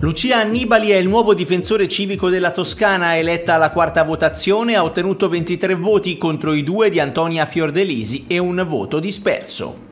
Lucia Annibali è il nuovo difensore civico della Toscana, eletta alla quarta votazione, ha ottenuto 23 voti contro i due di Antonia Fiordelisi e un voto disperso.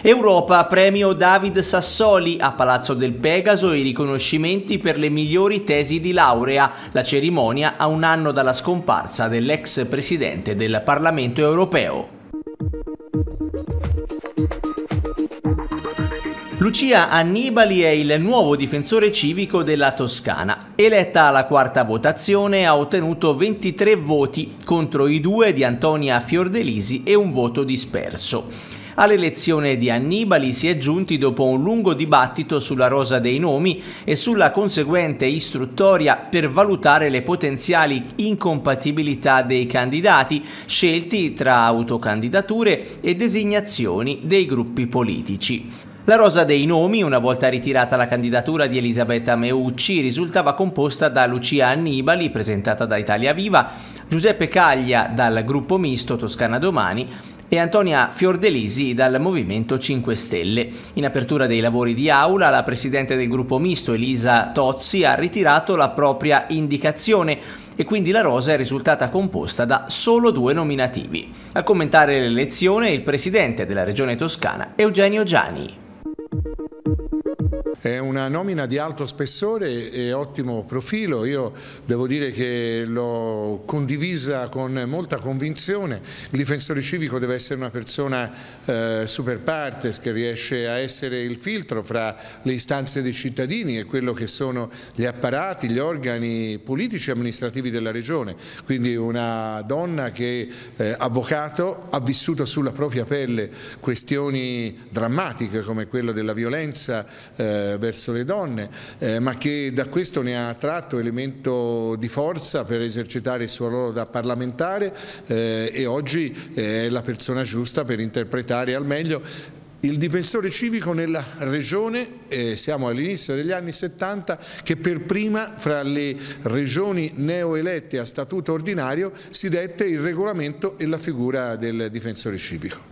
Europa, premio David Sassoli, a Palazzo del Pegaso i riconoscimenti per le migliori tesi di laurea, la cerimonia a un anno dalla scomparsa dell'ex presidente del Parlamento europeo. Lucia Annibali è il nuovo difensore civico della Toscana. Eletta alla quarta votazione ha ottenuto 23 voti contro i due di Antonia Fiordelisi e un voto disperso. All'elezione di Annibali si è giunti dopo un lungo dibattito sulla rosa dei nomi e sulla conseguente istruttoria per valutare le potenziali incompatibilità dei candidati scelti tra autocandidature e designazioni dei gruppi politici. La rosa dei nomi, una volta ritirata la candidatura di Elisabetta Meucci, risultava composta da Lucia Annibali, presentata da Italia Viva, Giuseppe Caglia dal gruppo misto Toscana Domani e Antonia Fiordelisi dal Movimento 5 Stelle. In apertura dei lavori di aula, la presidente del gruppo misto Elisa Tozzi ha ritirato la propria indicazione e quindi la rosa è risultata composta da solo due nominativi. A commentare l'elezione il presidente della regione toscana Eugenio Gianni. È una nomina di alto spessore e ottimo profilo, io devo dire che l'ho condivisa con molta convinzione, il difensore civico deve essere una persona eh, super partes che riesce a essere il filtro fra le istanze dei cittadini e quello che sono gli apparati, gli organi politici e amministrativi della regione, quindi una donna che eh, avvocato ha vissuto sulla propria pelle questioni drammatiche come quella della violenza eh, eh, verso le donne, eh, ma che da questo ne ha tratto elemento di forza per esercitare il suo ruolo da parlamentare eh, e oggi è la persona giusta per interpretare al meglio il difensore civico nella regione, eh, siamo all'inizio degli anni 70, che per prima fra le regioni neoelette a statuto ordinario si dette il regolamento e la figura del difensore civico.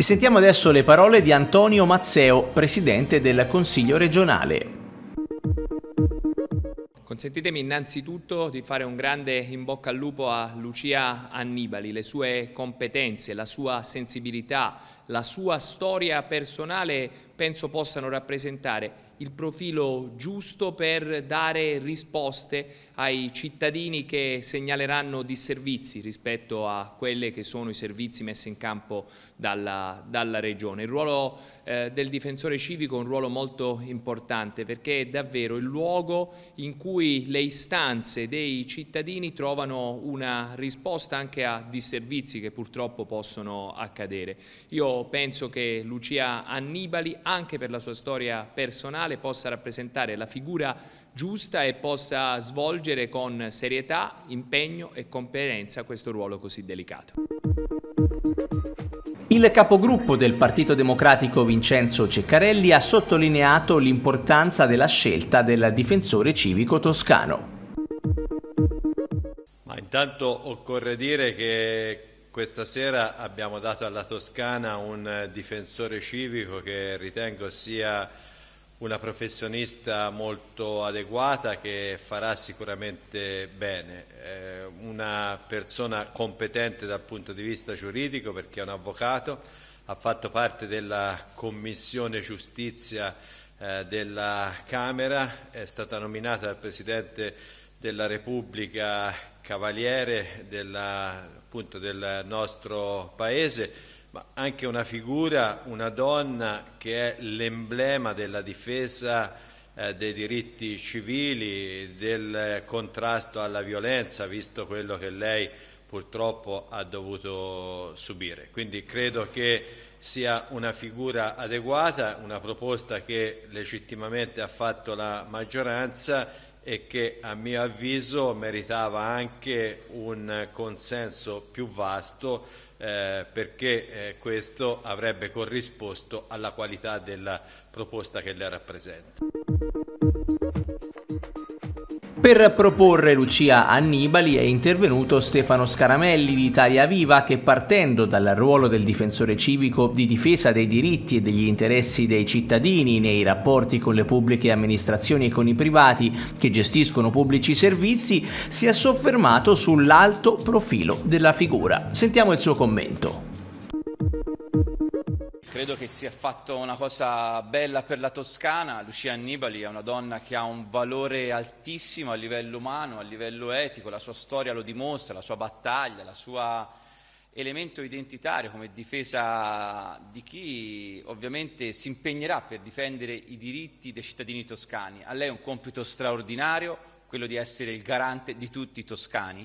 E sentiamo adesso le parole di Antonio Mazzeo, presidente del Consiglio regionale. Consentitemi innanzitutto di fare un grande in bocca al lupo a Lucia Annibali, le sue competenze, la sua sensibilità, la sua storia personale penso possano rappresentare il profilo giusto per dare risposte ai cittadini che segnaleranno disservizi rispetto a quelli che sono i servizi messi in campo dalla, dalla Regione. Il ruolo eh, del difensore civico è un ruolo molto importante perché è davvero il luogo in cui le istanze dei cittadini trovano una risposta anche a disservizi che purtroppo possono accadere. Io penso che Lucia Annibali, anche per la sua storia personale, possa rappresentare la figura giusta e possa svolgere con serietà, impegno e competenza questo ruolo così delicato. Il capogruppo del Partito Democratico Vincenzo Ceccarelli ha sottolineato l'importanza della scelta del difensore civico toscano. Ma intanto occorre dire che questa sera abbiamo dato alla Toscana un difensore civico che ritengo sia una professionista molto adeguata che farà sicuramente bene, eh, una persona competente dal punto di vista giuridico perché è un avvocato, ha fatto parte della Commissione Giustizia eh, della Camera, è stata nominata dal Presidente della Repubblica Cavaliere della, appunto, del nostro Paese ma anche una figura, una donna che è l'emblema della difesa eh, dei diritti civili, del contrasto alla violenza, visto quello che lei purtroppo ha dovuto subire. Quindi credo che sia una figura adeguata, una proposta che legittimamente ha fatto la maggioranza e che a mio avviso meritava anche un consenso più vasto eh, perché eh, questo avrebbe corrisposto alla qualità della proposta che le rappresenta. Per proporre Lucia Annibali è intervenuto Stefano Scaramelli di Italia Viva che partendo dal ruolo del difensore civico di difesa dei diritti e degli interessi dei cittadini nei rapporti con le pubbliche amministrazioni e con i privati che gestiscono pubblici servizi, si è soffermato sull'alto profilo della figura. Sentiamo il suo commento credo che sia fatto una cosa bella per la Toscana. Lucia Annibali è una donna che ha un valore altissimo a livello umano, a livello etico, la sua storia lo dimostra, la sua battaglia, la sua elemento identitario come difesa di chi ovviamente si impegnerà per difendere i diritti dei cittadini toscani. A lei è un compito straordinario, quello di essere il garante di tutti i toscani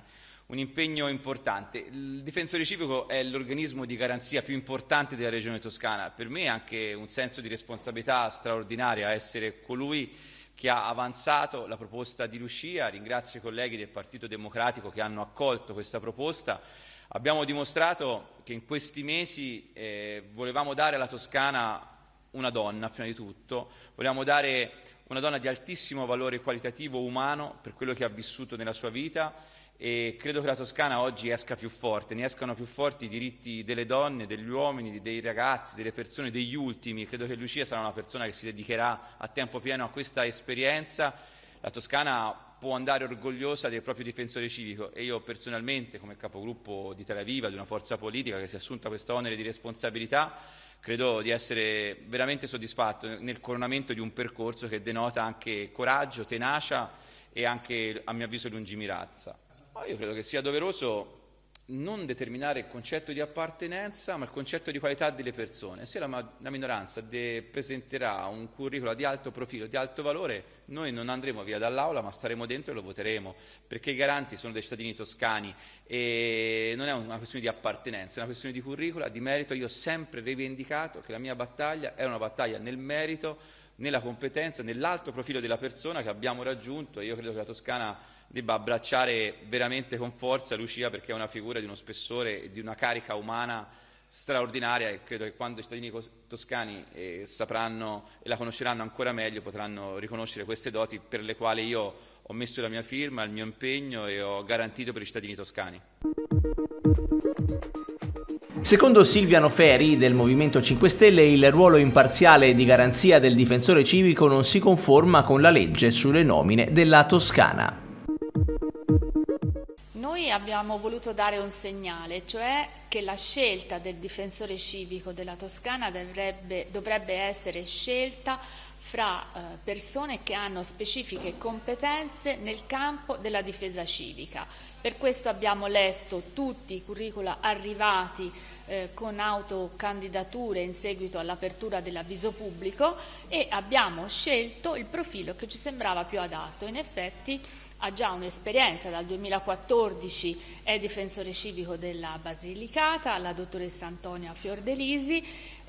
un impegno importante. Il difensore civico è l'organismo di garanzia più importante della Regione Toscana. Per me è anche un senso di responsabilità straordinaria essere colui che ha avanzato la proposta di Lucia. Ringrazio i colleghi del Partito Democratico che hanno accolto questa proposta. Abbiamo dimostrato che in questi mesi eh, volevamo dare alla Toscana una donna, prima di tutto, volevamo dare una donna di altissimo valore qualitativo umano per quello che ha vissuto nella sua vita e credo che la Toscana oggi esca più forte, ne escano più forti i diritti delle donne, degli uomini, dei ragazzi, delle persone, degli ultimi. Credo che Lucia sarà una persona che si dedicherà a tempo pieno a questa esperienza. La Toscana può andare orgogliosa del proprio difensore civico e io personalmente come capogruppo di Tel Viva, di una forza politica che si è assunta questo onere di responsabilità, credo di essere veramente soddisfatto nel coronamento di un percorso che denota anche coraggio, tenacia e anche a mio avviso lungimiranza. Ma io credo che sia doveroso non determinare il concetto di appartenenza, ma il concetto di qualità delle persone. Se la, ma- la minoranza de- presenterà un curriculum di alto profilo, di alto valore, noi non andremo via dall'aula, ma staremo dentro e lo voteremo, perché i garanti sono dei cittadini toscani e non è una questione di appartenenza, è una questione di curriculum, di merito. Io ho sempre rivendicato che la mia battaglia è una battaglia nel merito nella competenza, nell'alto profilo della persona che abbiamo raggiunto e io credo che la Toscana debba abbracciare veramente con forza Lucia perché è una figura di uno spessore e di una carica umana straordinaria e credo che quando i cittadini toscani eh, sapranno e la conosceranno ancora meglio potranno riconoscere queste doti per le quali io ho messo la mia firma, il mio impegno e ho garantito per i cittadini toscani. Secondo Silviano Ferri del Movimento 5 Stelle il ruolo imparziale di garanzia del difensore civico non si conforma con la legge sulle nomine della Toscana. Noi abbiamo voluto dare un segnale, cioè che la scelta del difensore civico della Toscana dovrebbe, dovrebbe essere scelta fra eh, persone che hanno specifiche competenze nel campo della difesa civica. Per questo abbiamo letto tutti i curricula arrivati eh, con autocandidature in seguito all'apertura dell'avviso pubblico e abbiamo scelto il profilo che ci sembrava più adatto. In effetti ha già un'esperienza, dal 2014 è difensore civico della Basilicata, la dottoressa Antonia Fiordelisi,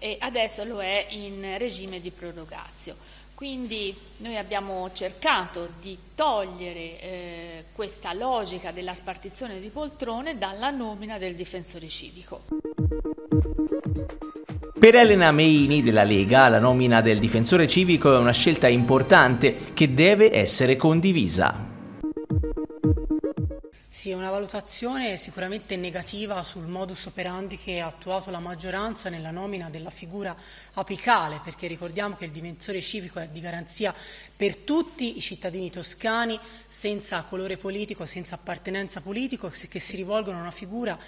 e adesso lo è in regime di prorogazio. Quindi noi abbiamo cercato di togliere eh, questa logica della spartizione di poltrone dalla nomina del difensore civico. Per Elena Meini della Lega la nomina del difensore civico è una scelta importante che deve essere condivisa. Sì, una valutazione sicuramente negativa sul modus operandi che ha attuato la maggioranza nella nomina della figura apicale, perché ricordiamo che il dimensore civico è di garanzia per tutti i cittadini toscani, senza colore politico, senza appartenenza politica, che si rivolgono a una figura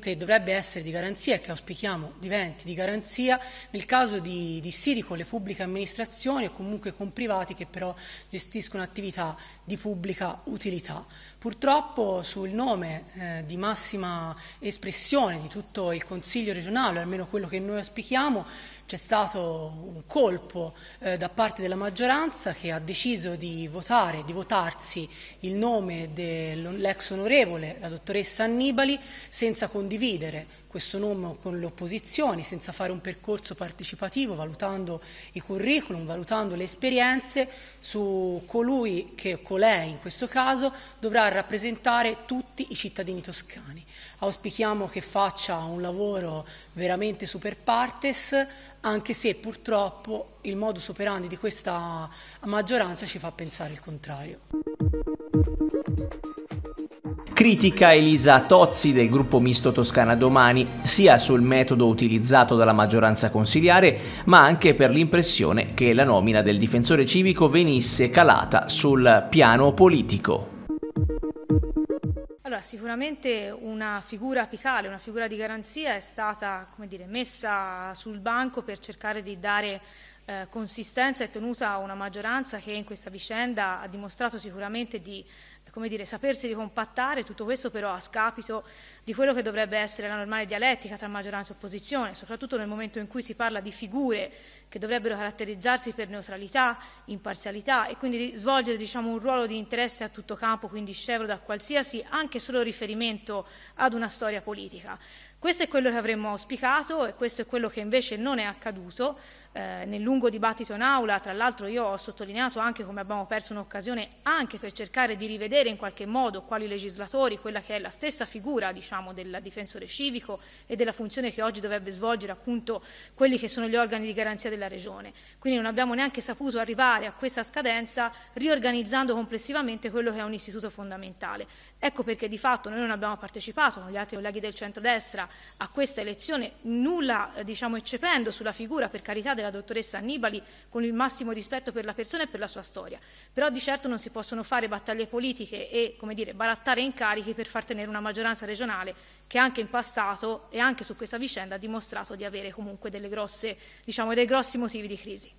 che dovrebbe essere di garanzia e che auspichiamo diventi di garanzia nel caso di dissidi con le pubbliche amministrazioni o comunque con privati che però gestiscono attività di pubblica utilità. Purtroppo sul nome eh, di massima espressione di tutto il Consiglio regionale, almeno quello che noi auspichiamo, c'è stato un colpo eh, da parte della maggioranza che ha deciso di votare, di votarsi il nome dell'ex onorevole, la dottoressa Annibali, senza condividere questo nome con le opposizioni, senza fare un percorso partecipativo, valutando i curriculum, valutando le esperienze su colui che, colei in questo caso, dovrà rappresentare tutti i cittadini toscani. Auspichiamo che faccia un lavoro veramente super partes, anche se purtroppo il modus operandi di questa maggioranza ci fa pensare il contrario. Critica Elisa Tozzi del gruppo misto Toscana Domani sia sul metodo utilizzato dalla maggioranza consiliare, ma anche per l'impressione che la nomina del difensore civico venisse calata sul piano politico. Allora, sicuramente una figura apicale, una figura di garanzia è stata dire, messa sul banco per cercare di dare eh, consistenza e tenuta a una maggioranza che in questa vicenda ha dimostrato sicuramente di come dire, sapersi ricompattare, tutto questo però a scapito di quello che dovrebbe essere la normale dialettica tra maggioranza e opposizione, soprattutto nel momento in cui si parla di figure che dovrebbero caratterizzarsi per neutralità, imparzialità e quindi svolgere diciamo, un ruolo di interesse a tutto campo, quindi scevro da qualsiasi anche solo riferimento ad una storia politica. Questo è quello che avremmo auspicato e questo è quello che invece non è accaduto. Eh, nel lungo dibattito in aula, tra l'altro io ho sottolineato anche come abbiamo perso un'occasione anche per cercare di rivedere in qualche modo quali legislatori, quella che è la stessa figura diciamo, del difensore civico e della funzione che oggi dovrebbe svolgere appunto quelli che sono gli organi di garanzia della Regione. Quindi non abbiamo neanche saputo arrivare a questa scadenza riorganizzando complessivamente quello che è un istituto fondamentale. Ecco perché di fatto noi non abbiamo partecipato con gli altri colleghi del centrodestra a questa elezione, nulla eh, diciamo eccependo sulla figura per carità della della dottoressa Annibali con il massimo rispetto per la persona e per la sua storia. Però di certo non si possono fare battaglie politiche e come dire, barattare incarichi per far tenere una maggioranza regionale che anche in passato e anche su questa vicenda ha dimostrato di avere comunque delle grosse, diciamo, dei grossi motivi di crisi.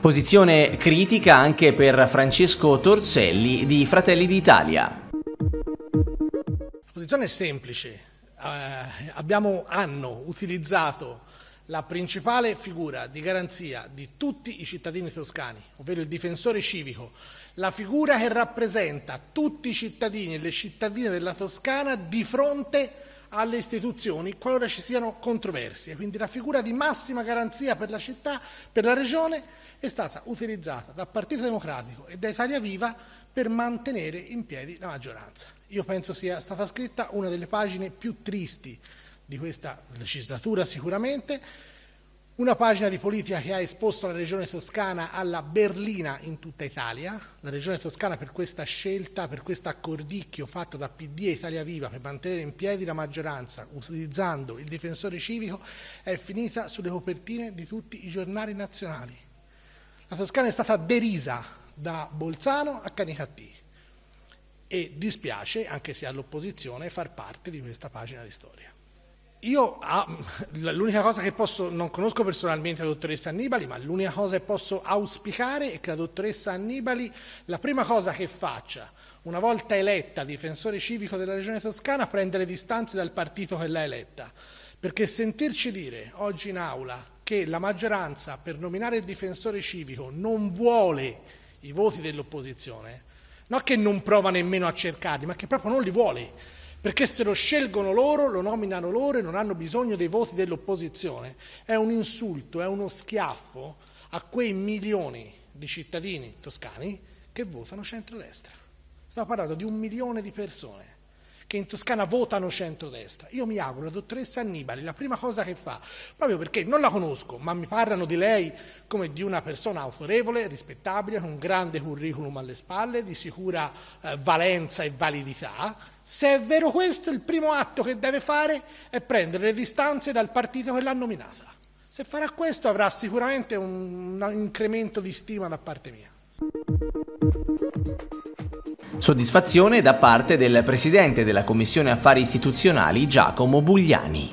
Posizione critica anche per Francesco Torselli di Fratelli d'Italia. posizione semplice. Eh, abbiamo, hanno utilizzato la principale figura di garanzia di tutti i cittadini toscani, ovvero il difensore civico, la figura che rappresenta tutti i cittadini e le cittadine della Toscana di fronte alle istituzioni qualora ci siano controversie. Quindi la figura di massima garanzia per la città, per la regione, è stata utilizzata dal Partito Democratico e da Italia Viva per mantenere in piedi la maggioranza. Io penso sia stata scritta una delle pagine più tristi di questa legislatura sicuramente, una pagina di politica che ha esposto la regione toscana alla berlina in tutta Italia, la regione toscana per questa scelta, per questo accordicchio fatto da PD e Italia Viva per mantenere in piedi la maggioranza utilizzando il difensore civico è finita sulle copertine di tutti i giornali nazionali. La Toscana è stata derisa da Bolzano a Canicattì e dispiace, anche se all'opposizione, far parte di questa pagina di storia. Io ah, l'unica cosa che posso, non conosco personalmente la dottoressa Annibali, ma l'unica cosa che posso auspicare è che la dottoressa Annibali, la prima cosa che faccia, una volta eletta difensore civico della regione toscana, prende le distanze dal partito che l'ha eletta. Perché sentirci dire oggi in aula che la maggioranza per nominare il difensore civico non vuole i voti dell'opposizione, non che non prova nemmeno a cercarli, ma che proprio non li vuole perché se lo scelgono loro, lo nominano loro e non hanno bisogno dei voti dell'opposizione. È un insulto, è uno schiaffo a quei milioni di cittadini toscani che votano centrodestra. Stiamo parlando di un milione di persone che in Toscana votano centrodestra. Io mi auguro, la dottoressa Annibali, la prima cosa che fa, proprio perché non la conosco, ma mi parlano di lei come di una persona autorevole, rispettabile, con un grande curriculum alle spalle, di sicura eh, valenza e validità, se è vero questo, il primo atto che deve fare è prendere le distanze dal partito che l'ha nominata. Se farà questo avrà sicuramente un, un incremento di stima da parte mia. Soddisfazione da parte del Presidente della Commissione Affari Istituzionali Giacomo Bugliani.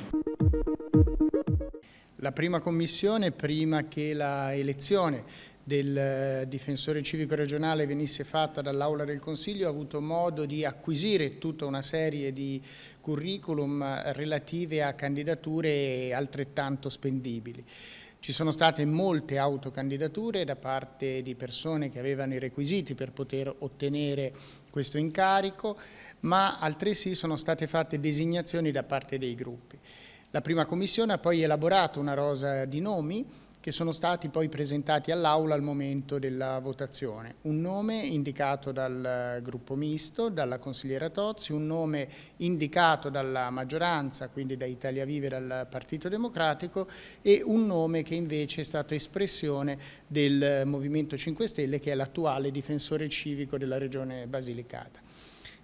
La prima commissione, prima che la elezione del eh, difensore civico regionale venisse fatta dall'Aula del Consiglio, ha avuto modo di acquisire tutta una serie di curriculum relative a candidature altrettanto spendibili. Ci sono state molte autocandidature da parte di persone che avevano i requisiti per poter ottenere questo incarico, ma altresì sono state fatte designazioni da parte dei gruppi. La prima commissione ha poi elaborato una rosa di nomi che sono stati poi presentati all'Aula al momento della votazione. Un nome indicato dal eh, gruppo misto, dalla consigliera Tozzi, un nome indicato dalla maggioranza, quindi da Italia Vive e dal Partito Democratico e un nome che invece è stato espressione del Movimento 5 Stelle che è l'attuale difensore civico della Regione Basilicata.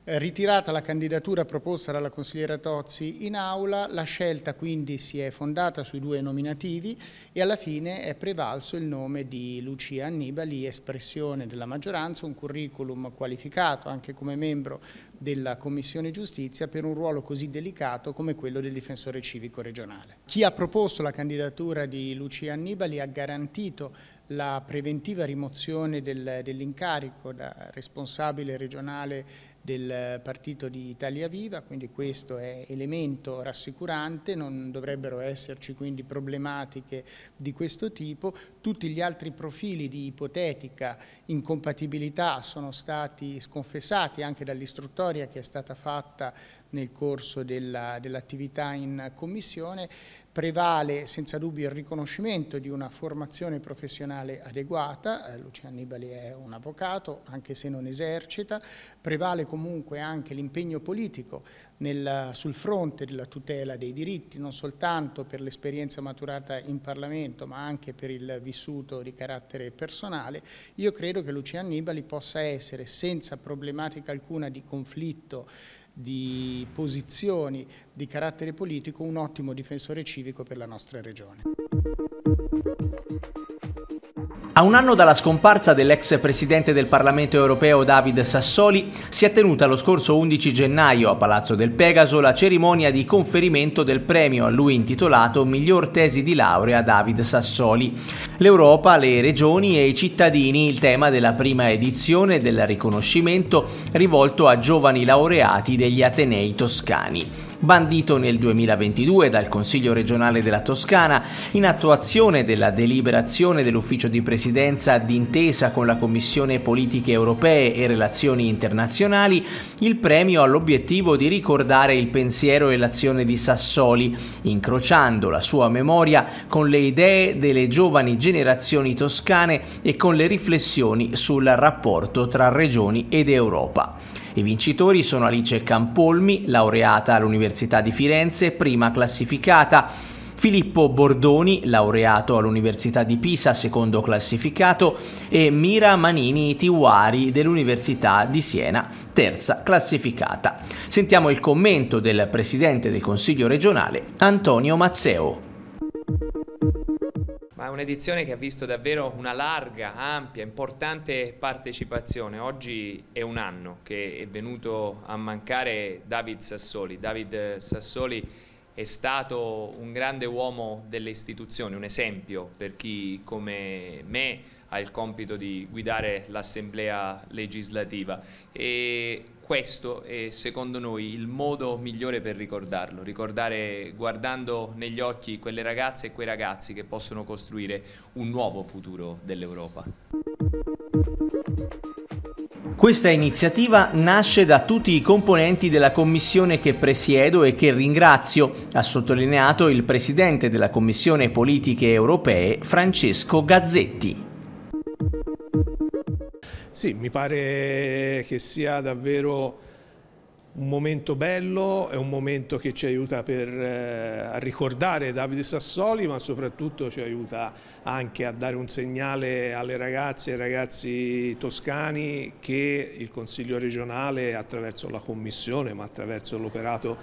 Eh, ritirata la candidatura proposta dalla consigliera Tozzi in aula, la scelta quindi si è fondata sui due nominativi e alla fine è prevalso il nome di Lucia Annibali, espressione della maggioranza, un curriculum qualificato anche come membro della Commissione Giustizia per un ruolo così delicato come quello del difensore civico regionale. Chi ha proposto la candidatura di Lucia Annibali ha garantito la preventiva rimozione del, dell'incarico da responsabile regionale del partito di Italia Viva, quindi questo è elemento rassicurante, non dovrebbero esserci quindi problematiche di questo tipo. Tutti gli altri profili di ipotetica incompatibilità sono stati sconfessati anche dall'istruttoria che è stata fatta nel corso dell'attività dell in commissione prevale senza dubbio il riconoscimento di una formazione professionale adeguata, eh, Lucia Annibali è un avvocato anche se non esercita, prevale comunque anche l'impegno politico nel, sul fronte della tutela dei diritti, non soltanto per l'esperienza maturata in Parlamento ma anche per il vissuto di carattere personale, io credo che Lucia Annibali possa essere senza problematica alcuna di conflitto di posizioni di carattere politico, un ottimo difensore civico per la nostra regione. A un anno dalla scomparsa dell'ex presidente del Parlamento europeo David Sassoli, si è tenuta lo scorso 11 gennaio a Palazzo del Pegaso la cerimonia di conferimento del premio a lui intitolato Miglior tesi di laurea David Sassoli. L'Europa, le regioni e i cittadini, il tema della prima edizione del riconoscimento rivolto a giovani laureati degli Atenei toscani bandito nel 2022 dal Consiglio regionale della Toscana in attuazione della deliberazione dell'Ufficio di Presidenza d'intesa con la Commissione Politiche Europee e Relazioni Internazionali, il premio ha l'obiettivo di ricordare il pensiero e l'azione di Sassoli, incrociando la sua memoria con le idee delle giovani generazioni toscane e con le riflessioni sul rapporto tra regioni ed Europa. I vincitori sono Alice Campolmi, laureata all'Università di Firenze, prima classificata, Filippo Bordoni, laureato all'Università di Pisa, secondo classificato, e Mira Manini Tiwari dell'Università di Siena, terza classificata. Sentiamo il commento del Presidente del Consiglio regionale, Antonio Mazzeo ma è un'edizione che ha visto davvero una larga, ampia, importante partecipazione. Oggi è un anno che è venuto a mancare David Sassoli. David Sassoli è stato un grande uomo delle istituzioni, un esempio per chi come me ha il compito di guidare l'Assemblea legislativa. E questo è secondo noi il modo migliore per ricordarlo, ricordare guardando negli occhi quelle ragazze e quei ragazzi che possono costruire un nuovo futuro dell'Europa. Questa iniziativa nasce da tutti i componenti della commissione che presiedo e che ringrazio, ha sottolineato il presidente della commissione politiche europee Francesco Gazzetti. Sì, mi pare che sia davvero un momento bello, è un momento che ci aiuta per, eh, a ricordare Davide Sassoli, ma soprattutto ci aiuta anche a dare un segnale alle ragazze e ai ragazzi toscani che il Consiglio regionale, attraverso la Commissione, ma attraverso l'operato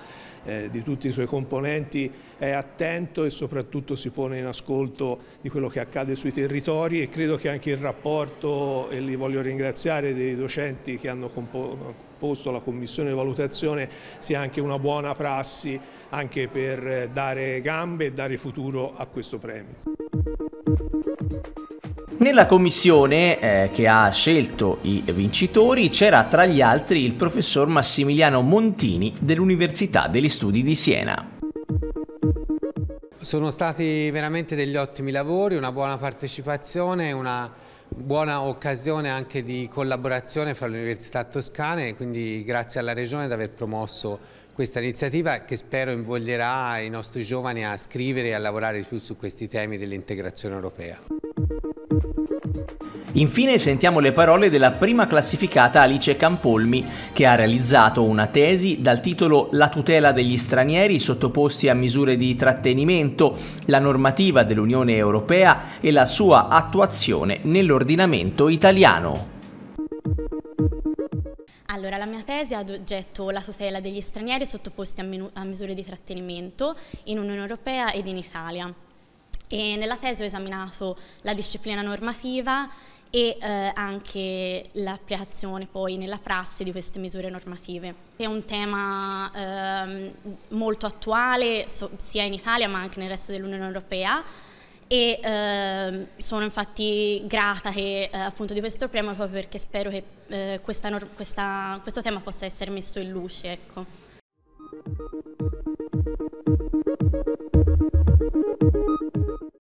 eh, di tutti i suoi componenti, è attento e soprattutto si pone in ascolto di quello che accade sui territori e credo che anche il rapporto, e li voglio ringraziare, dei docenti che hanno composto posto alla commissione di valutazione sia anche una buona prassi anche per eh, dare gambe e dare futuro a questo premio. Nella commissione eh, che ha scelto i vincitori c'era tra gli altri il professor Massimiliano Montini dell'Università degli Studi di Siena. Sono stati veramente degli ottimi lavori, una buona partecipazione, una buona occasione anche di collaborazione fra le università toscane, quindi grazie alla Regione di aver promosso questa iniziativa che spero invoglierà i nostri giovani a scrivere e a lavorare più su questi temi dell'integrazione europea. Infine sentiamo le parole della prima classificata Alice Campolmi, che ha realizzato una tesi dal titolo La tutela degli stranieri sottoposti a misure di trattenimento, la normativa dell'Unione Europea e la sua attuazione nell'ordinamento italiano. Allora, la mia tesi ha ad oggetto la tutela degli stranieri sottoposti a, a misure di trattenimento in Unione Europea ed in Italia. E nella tesi ho esaminato la disciplina normativa e eh, anche l'applicazione poi nella prassi di queste misure normative. È un tema ehm, molto attuale so, sia in Italia ma anche nel resto dell'Unione Europea e ehm, sono infatti grata che, eh, appunto di questo premio proprio perché spero che eh, questa, questa, questo tema possa essere messo in luce. Ecco.